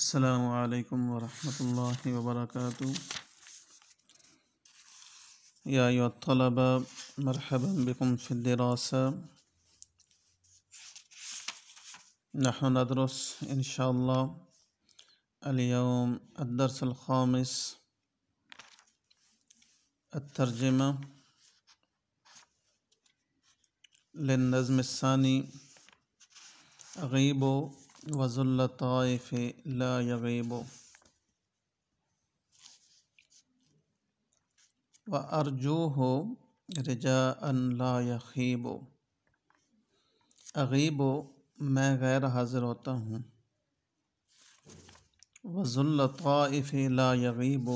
السلام عليكم ورحمة الله وبركاته يا أيها الطلبة مرحبا بكم في الدراسة نحن ندرس إن شاء الله اليوم الدرس الخامس الترجمة للنظم الثاني غيبو वज़ुल्लताइफ़ ला यगीब व अर्जू हो रजा अन ला यखीब अगीब मैं गैर हाज़िर होता हूँ वज़ुल्लताइफ़ ला यगीब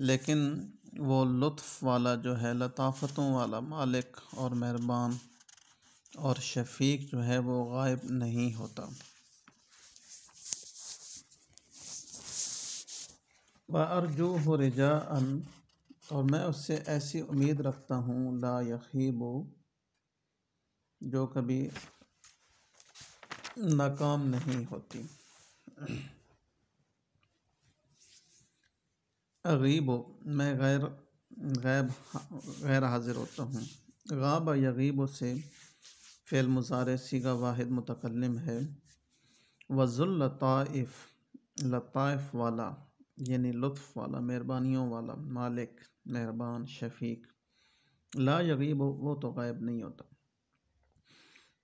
लेकिन वो लुत्फ़ वाला जो है लताफ़तों वाला मालिक और मेहरबान और शफीक जो है वो गायब नहीं होता व अर्जु हो रजा अन और मैं उससे ऐसी उम्मीद रखता हूँ ला यखीब जो कभी नाकाम नहीं होती गरीब मैं गैर गैब हाँ, गैर हाजिर होता हूँ गाब यगीबों से फ़ेल मुज़ार सीगा वाहिद मुतकलम है वज़ुल लताइफ लताइफ वाला यानी लुत्फ़ वाला मेहरबानियों वाला मालिक मेहरबान शफीक ला यगीब वो तो गायब नहीं होता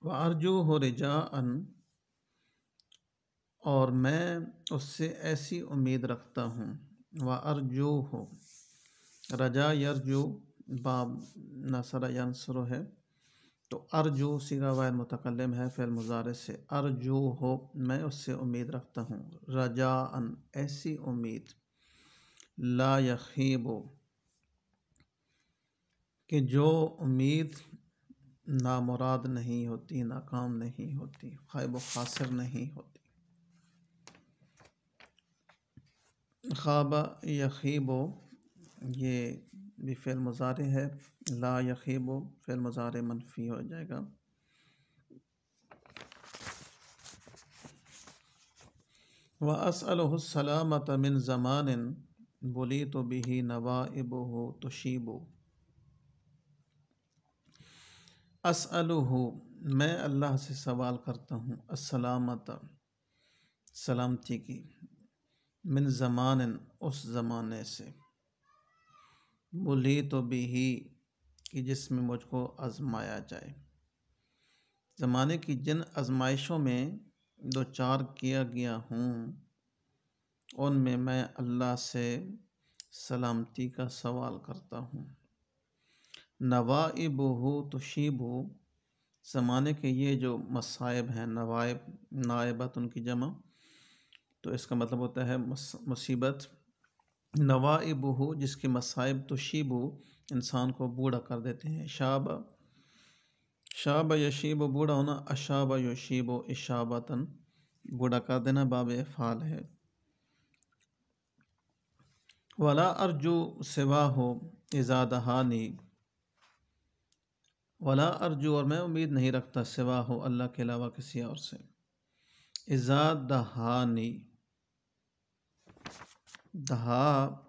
व अर्जु हो रजा अन और मैं उससे ऐसी उम्मीद रखता हूँ व अर्जु हो रजा यरजो बाब नसर यनसर है तो अरजो सीगा वायर मतकलम है फ़ैल मुजारे से अरजो हो मैं उससे उम्मीद रखता हूँ रजा अन ऐसी उम्मीद ला यखीबो कि जो उम्मीद ना मुराद नहीं होती नाकाम नहीं होती खैब खासर नहीं होती ख्वाब यखीबो ये भी फ़ेल मज़ारे है ला यकीब फ़ेल मज़ारे मनफी हो जाएगा व सलामत मिन ज़मान बोली तो बिही नवाइब हो तो शीबो असल मैं अल्लाह से सवाल करता हूँ असलामत सलामती की मिन ज़मान उस ज़माने से बुली तो भी ही कि जिसमें मुझको आजमाया जाए ज़माने की जिन आजमाइशों में दो चार किया गया हूँ उनमें मैं अल्लाह से सलामती का सवाल करता हूँ नवाइब हो तो शिब हो ज़माने के ये जो मसाइब हैं नवाइब नायबत उनकी जमा तो इसका मतलब होता है मुसीबत नवाब हो जिसके मसाइब तो शिब हो इंसान को बूढ़ा कर देते हैं शाब शाब यशीब बूढ़ा होना अशाब यशीब इशाबतन बूढ़ा कर देना बाब फ़ाल है वला अर्जु सिवा हो हानी वला अर्जु और मैं उम्मीद नहीं रखता सिवा हो अल्लाह के अलावा किसी और से हानी धा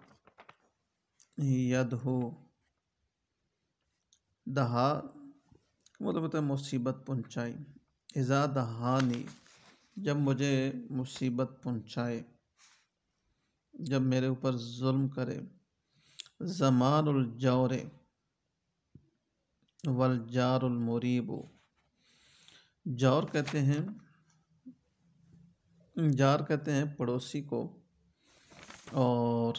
दहा मतलब होता है मुसीबत पहुँचाई इज़ा दहानी जब मुझे मुसीबत पहुँचाए जब मेरे ऊपर जुल्म करे ज़मानजौर वलजारमरीब जौर कहते हैं जार कहते हैं पड़ोसी को और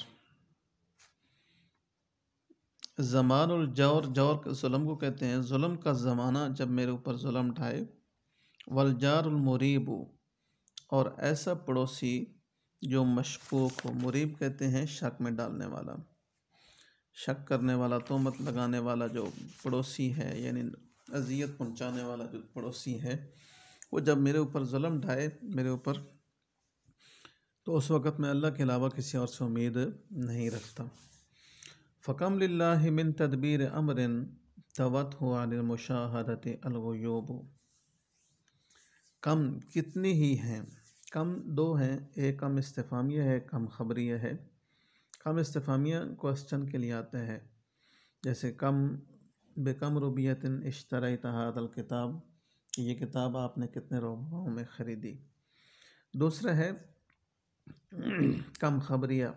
ज़मान और जौर जौर जुलम को कहते हैं जुलम का ज़माना जब मेरे ऊपर जुलम ढाए वलजारमरीब और ऐसा पड़ोसी जो मशकूक हो मुरीब कहते हैं शक में डालने वाला शक करने वाला मत लगाने वाला जो पड़ोसी है यानी अजियत पहुंचाने वाला जो पड़ोसी है वो जब मेरे ऊपर जुलम ढाए मेरे ऊपर तो उस वक़्त मैं अल्लाह के अलावा किसी और से उम्मीद नहीं रखता फ़कम मिन तदबीर अमरिन तवत हुआमशाहरत अलगोयूब कम कितनी ही हैं कम दो हैं एक कम इस्तफ़ामिया है कम खबरिया है कम इस्तफ़ामिया क्वेश्चन के लिए आता है जैसे कम बेकम रुबियतिन इश्तरा तहादल किताब ये किताब आपने कितने रुपयों में ख़रीदी दूसरा है कम खबरिया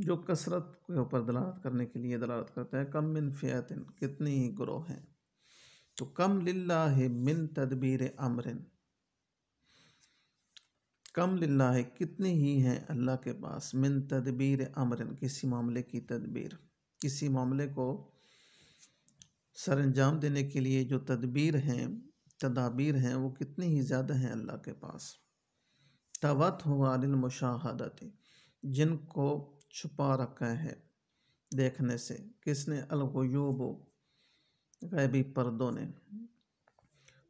जो कसरत के ऊपर दलालत करने के लिए दलालत करता है कम मिन फ़ियातिन कितनी ही ग्रोह हैं तो कम लिल्ला मिन तदबीर अमरिन कम लिल्ला कितनी ही हैं अल्लाह के पास मिन तदबीर अमरिन किसी मामले की तदबीर किसी मामले को सर अंजाम देने के लिए जो तदबीर हैं तदाबीर हैं वो कितनी ही ज़्यादा हैं अल्लाह के पास तवत हुआ मुशाहदती जिनको छुपा रखा है देखने से किसने अलगयूब गैबी पर्दों ने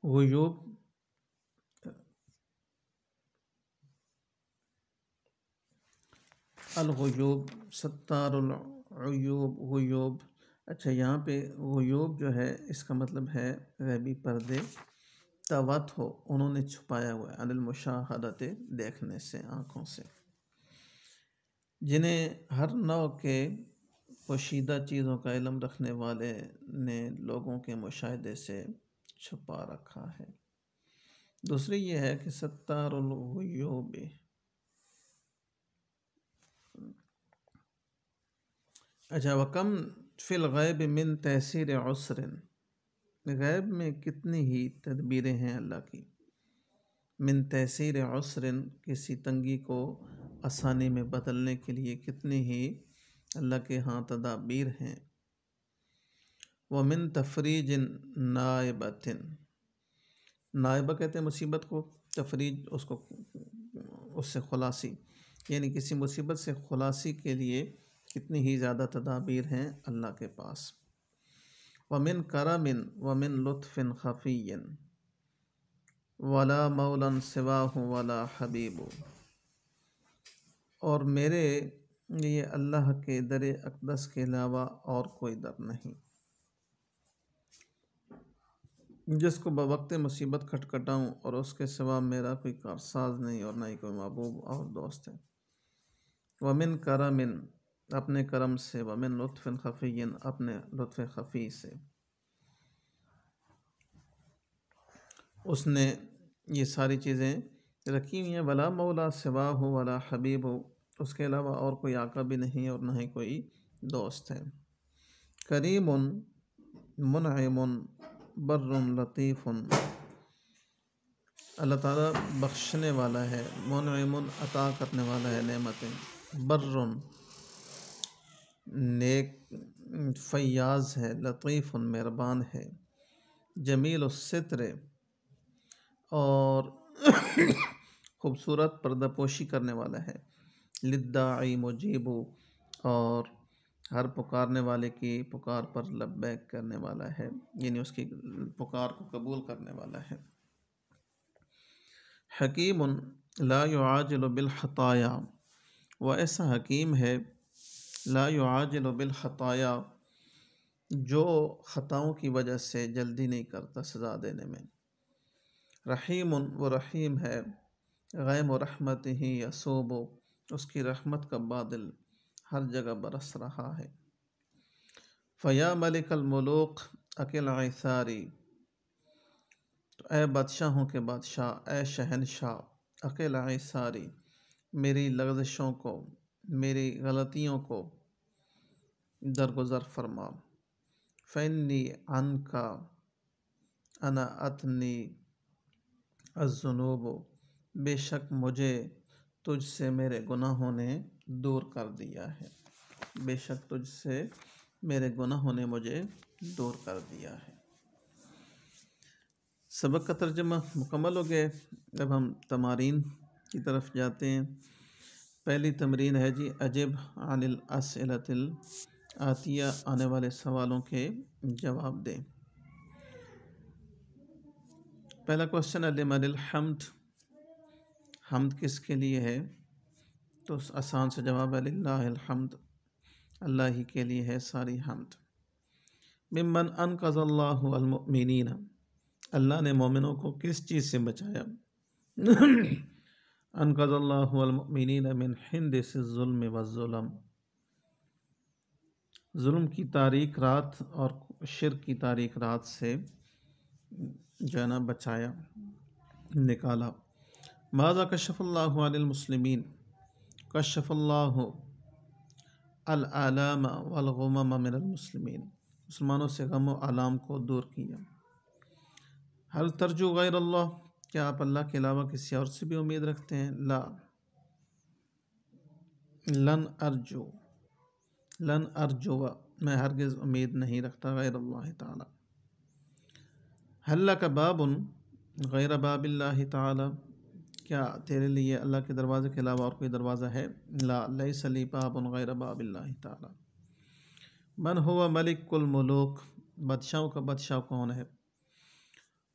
गयूब अलगयूब सत्तारूब गयूब अच्छा यहाँ पे गयूब जो है इसका मतलब है गैबी पर्दे तवत हो उन्होंने छुपाया हुआ है अनिल मुशाहदत देखने से आँखों से जिन्हें हर नौ के पोशीदा चीज़ों का इलम रखने वाले ने लोगों के मुशाहदे से छुपा रखा है दूसरी यह है कि सत्तारयूब अच्छा वकम फिलगैब मिन तहसीर उसरन गैब में कितनी ही तदबीरें हैं अल्लाह की मिन तहसीर उसरन किसी तंगी को आसानी में बदलने के लिए कितनी ही अल्लाह के यहाँ तदाबीर हैं व मिन तफरीज नायबतिन नायबा कहते हैं मुसीबत को तफरीज उसको उससे खुलासी यानी किसी मुसीबत से खुलासी के लिए कितनी ही ज़्यादा तदाबीर हैं अल्लाह के पास वमिन करमिन वमिन लुत्फ़िन खफ़ीन वला मौलन सिवाहू वला हबीबू और मेरे लिए अल्लाह के दर अकदस के अलावा और कोई दर नहीं जिसको बवक्त मुसीबत खटखटाऊँ और उसके सिवा मेरा कोई कारसाज नहीं और ना ही कोई महबूब और दोस्त है वमिन करमिन अपने करम से वमिन लुत्फ़ खफ़ी अपने लुफ खफ़ी से उसने ये सारी चीज़ें रखी हुई हैं वला मौला सिवा हो वला हबीब हो उसके अलावा और कोई आका भी नहीं है और ना ही कोई दोस्त है करीम मुनम बर्र लतीफ़ अल्लाह ताला बख्शने वाला है मुनम अता करने वाला है नेमतें बर्र नेक फ़याज़ है लतीफ़ मेहरबान है जमील सितरे और ख़ूबसूरत पर्दापोशी करने वाला है लद्दाई मुजीबो और हर पुकारने वाले की पुकार पर लब्बैक करने वाला है यानी उसकी पुकार को कबूल करने वाला है हकीम ला युआजल बिल हताया वह ऐसा हकीम है लाजिल ख़ताया जो ख़ताओं की वजह से जल्दी नहीं करता सज़ा देने में रहीम व रहीम है गैम रहमत ही यसूब उसकी रहमत का बादल हर जगह बरस रहा है फ़या अलमलोक अकेल आसारी तो ए बादशाहों के बादशाह ए शहनशाह अकेल आसारी मेरी लग्जशों को मेरी गलतियों को दरगुजर फरमा फ़ैनी अन का अना अतनी अजुनूब बेशक मुझे तुझसे मेरे गुनाहों ने दूर कर दिया है बेशक तुझसे मेरे गुनाहों ने मुझे दूर कर दिया है सबक का तर्जमा मुकम्मल हो गए अब हम तमारीन की तरफ जाते हैं पहली तमरीन है जी अजब अनिल असलतिल आतिया आने वाले सवालों के जवाब दें पहला क्वेश्चन है अनिल हमद हमद किसके लिए है तो आसान से जवाब है अल्लाह ही के लिए है सारी हमद मिमन अन कज़ल्लामिन अल्लाह ने मोमिनों को किस चीज़ से बचाया अनकज़ल्लामिन हिंद से जुल्म वज़ुलम जुल्म की तारीख रात और शिर की तारीख रात से जो है ना बचाया निकाला माजा कशफ़ल्लामुसलमिन कशफ़ल्लाह अलाम वलगम मुसलमानों से गम आलाम को दूर किया हल तर्जु गैरल्ला क्या आप अल्लाह के अलावा किसी और से भी उम्मीद रखते हैं ला लन अर्जो लन अर्जुवा मैं हरगिज़ उम्मीद नहीं रखता गैर अल्लाह ताला का बाबन गैर बाबिल्ला ताला क्या तेरे लिए अल्लाह के दरवाज़े के अलावा और कोई दरवाज़ा है ला लई सली बाबन गैर बाबिल्ला ताला मन हुआ मलिकुलमलूक बादशाहों का बादशाह कौन है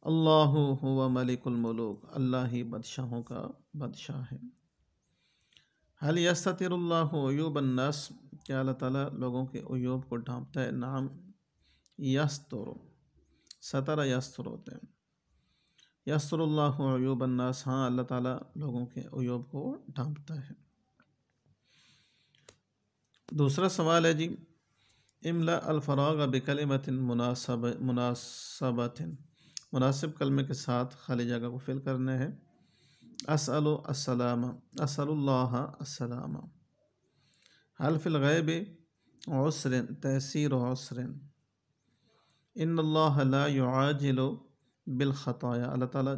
अल्लाह हुआ मलिकुलमलूक अल्लाह ही बादशाहों का बादशाह है हल अन्नास क्या अल्लाह ताला लोगों के अयूब को ढांपता है नाम यस्तरो सतरा यस्तर होते हैं यस्तरल्लाबन्नस हाँ अल्लाह ताला लोगों के अयूब को ढांपता है दूसरा सवाल है जी इमला अलफराग बिकलिमतिन मुनासब मुनासबतिन मुनासिब कलमे के साथ खाली जगह को फिल करने हैं असल असलम असलम हलफिल गैब ओसरन तहसीर ओसरन इन लाजिल बिलखताया अल्लाह ताला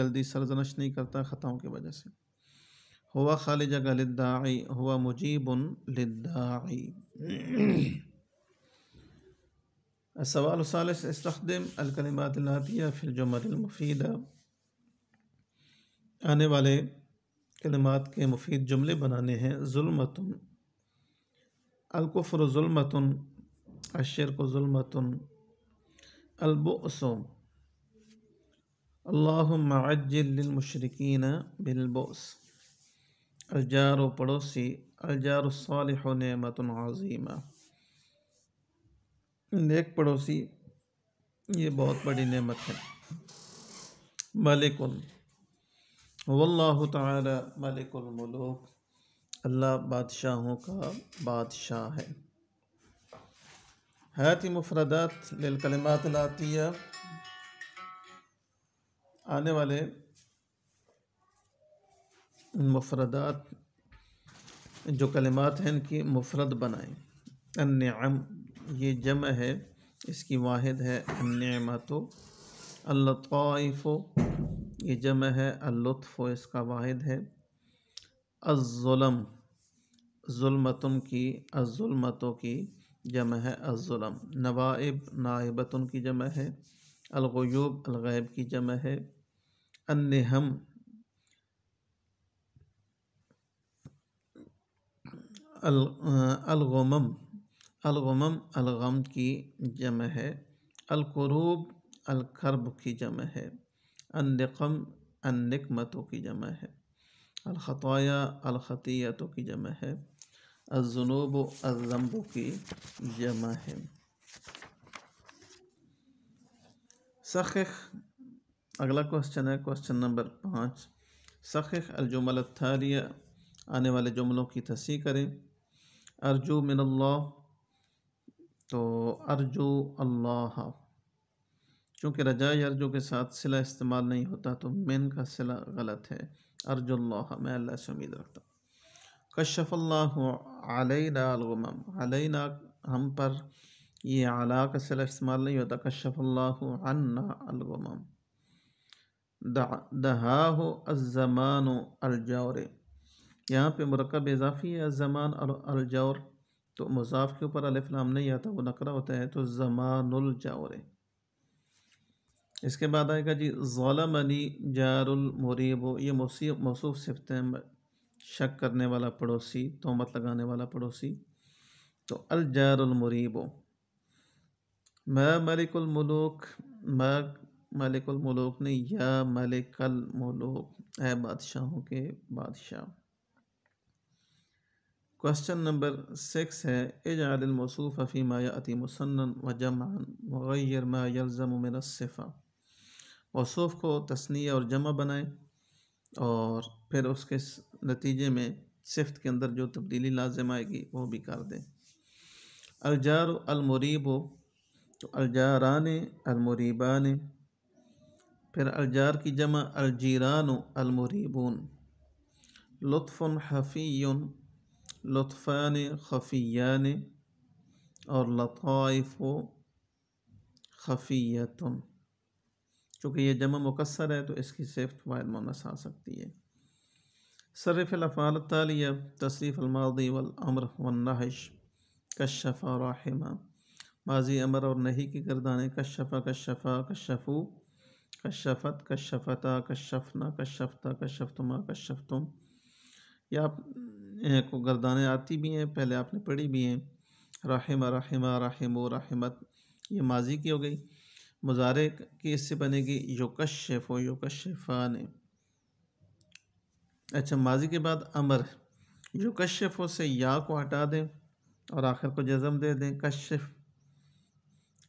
जल्दी सरजनश नहीं करता ख़ताओं की वजह से हुआ खाली जगह लद्दाई हुआ मुजीबन लद्दाई السؤال الثالث استخدم الكلمات النعتية في الجمل المفيدة آنے والے كلمات کے مفيد جملے بنانے ہیں ظلمتن الكفر ظلمتن الشرق ظلمتن البؤس اللهم عجل للمشركين بالبؤس الجار و الجار الصالح نعمة عظيمة नेक पड़ोसी ये बहुत बड़ी नेमत है मलिकुल वल्लाह ताला मलिकुल मुलूक अल्लाह बादशाहों का बादशाह है हयाती मुफरदात लिलकलमात लातिया आने वाले मुफरदात जो कलमात हैं इनकी मुफरद बनाएं अन्यम ये जम है इसकी वाहिद है नमत अल्लाफ़ ये जम है अल्लुत्फ़ इसका वाहिद है अज़ुलम जुलमतन की अज़ुलमतों की जम है अज़ुलम नवाइब नाइबतुन की जम है अलगयूब अलगैब की जम है अनहम अलगमम अलगम अलगम की जम है अलकरूब अलखरब की जम है अनकम अनकमतों की जम है अलखताया अलखतियतों की जम है अजनूब अजम्बों की जम है सख़ अगला क्वेश्चन है क्वेश्चन नंबर पाँच सख़ अलजुमल थारिया आने वाले जुमलों की तसी करें अर्जु मिनल्ला तो अर्जो अल्लाह चूँकि रजा अर्जो के साथ सिला इस्तेमाल नहीं होता तो मेन का सिला गलत है अर्जो अल्लाह मैं अल्लाह से उम्मीद रखता हूँ कशफ अल्लाह अलैना अलगमम अलैना हम पर ये आला का सिला इस्तेमाल नहीं होता कशफ अल्लाह अन्ना दहा अज़मान अलजौर यहाँ पे मरकब इजाफ़ी है अज़मान अलजौर तो मज़ाफ़ के ऊपर अलिफ नाम नहीं आता तो वो नकरा होता है तो ज़मानुल जावर इसके बाद आएगा जी ज़ालमनी जारुलमरीब ये मौसी मौसू सिफत शक करने वाला पड़ोसी तोहमत लगाने वाला पड़ोसी तो अलजारमरीब मैं मलिकमलूक मैं मलिकमलूक ने या मलिकल मलूक है बादशाहों के बादशाह क्वेश्चन नंबर सिक्स है एजाद मौसूफ़ फ़ी अति मुसन व जमान मगैर मायज़म मनसफ़ा मौसूफ़ को तस्निया और जमा बनाएं और फिर उसके नतीजे में सिफ्त के अंदर जो तब्दीली लाजम आएगी वो भी कर दें अलजार अलमरीब तो अलजारान अलमरीबान फिर अलजार की जमा अलजीरान अलमरीबून लुफ़ हफ़ी लुफ़ान खफ़ियान और लताइफ़ खफ़ियतन चूँकि ये जमा मुकसर है तो इसकी सिफ्त वायद मोनस आ सकती है सरफ़ अफ़ाल तालिया तशरीफ़ अलमादी वमर वनहश कशफ़ा राहिमा माजी अमर और नहीं की गर्दाने कशफ़ा कशफ़ा कशफ़ू कशफ़त कशफ़ता कशफ़ना कशफ़ता कशफ़तमा कशफ़तुम या को गर्दानें आती भी हैं पहले आपने पढ़ी भी हैं राहिमा राहम राहिम राहमत ये माजी की हो गई मुजारे की इससे बनेगी योकशफ व ने अच्छा माजी के बाद अमर योकशफ से या को हटा दें और आखिर को जज़म दे दें कशफ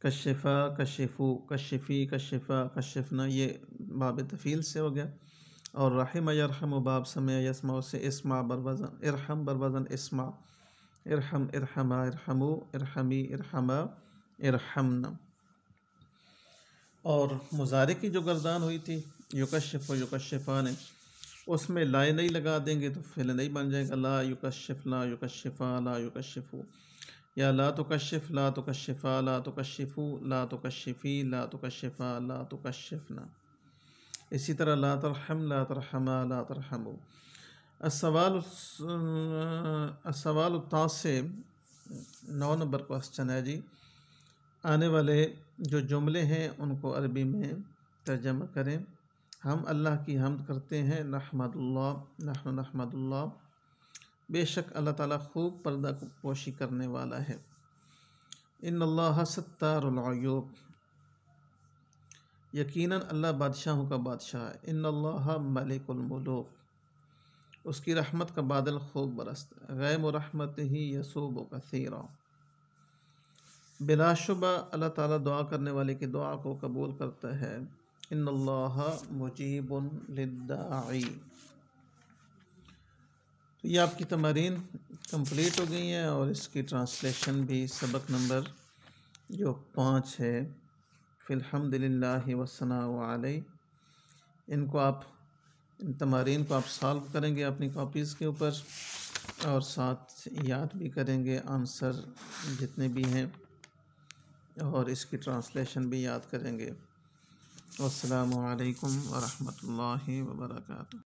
कशफा कशफ़ू कशफ़ी कशफ़ा कशफ़ना ये बाब तफ़ील से हो गया और रहीम यरहम बाब समय यसमा से इसमा बरवज़न इरहम बरवज़न इसमा इरहम इरहमा इरहमो इरहमी इरहमा इरहमन और मुजारे की जो गर्दान हुई थी युकशफ युकशफ़ा ने उसमें लाए नहीं लगा देंगे तो फिल नहीं बन जाएगा ला युकशफ ला युकशफ़ा ला युकशफ़ू या ला तो कशफ ला तो कशफ़ा ला तो कशफ़ू ला तो कशफ़ी ला तो कशफ़ा ला तो कशफ़ना इसी तरह ला तरहम ला तरहमा ला तरहम सवाल सवाल से नौ नंबर क्वेश्चन है जी आने वाले जो जुमले हैं उनको अरबी में तर्जमा करें हम अल्लाह की हमद करते हैं नहमदुल्लाह नहन नहमदुल्ला बेशक अल्लाह ताला खूब पर्दा पोशी करने वाला है इन अल्लाह सत्तारयूब यकीनन अल्लाह बादशाहों का बादशाह है इन अल्लाह उसकी रहमत का बादल खूब बरसत गैम रहमत ही यसूब कसरा बिलाशुबा अल्लाह ताला दुआ करने वाले की दुआ को कबूल करता है इन मुजीबाई तो ये आपकी तमरीन कंप्लीट हो गई हैं और इसकी ट्रांसलेशन भी सबक नंबर जो पाँच है फ़िलहमदिल्ला वसनाई इनको आप इन तमारीन को आप सॉल्व करेंगे अपनी कॉपीज़ के ऊपर और साथ याद भी करेंगे आंसर जितने भी हैं और इसकी ट्रांसलेशन भी याद करेंगे असलकम वरहमल वर्का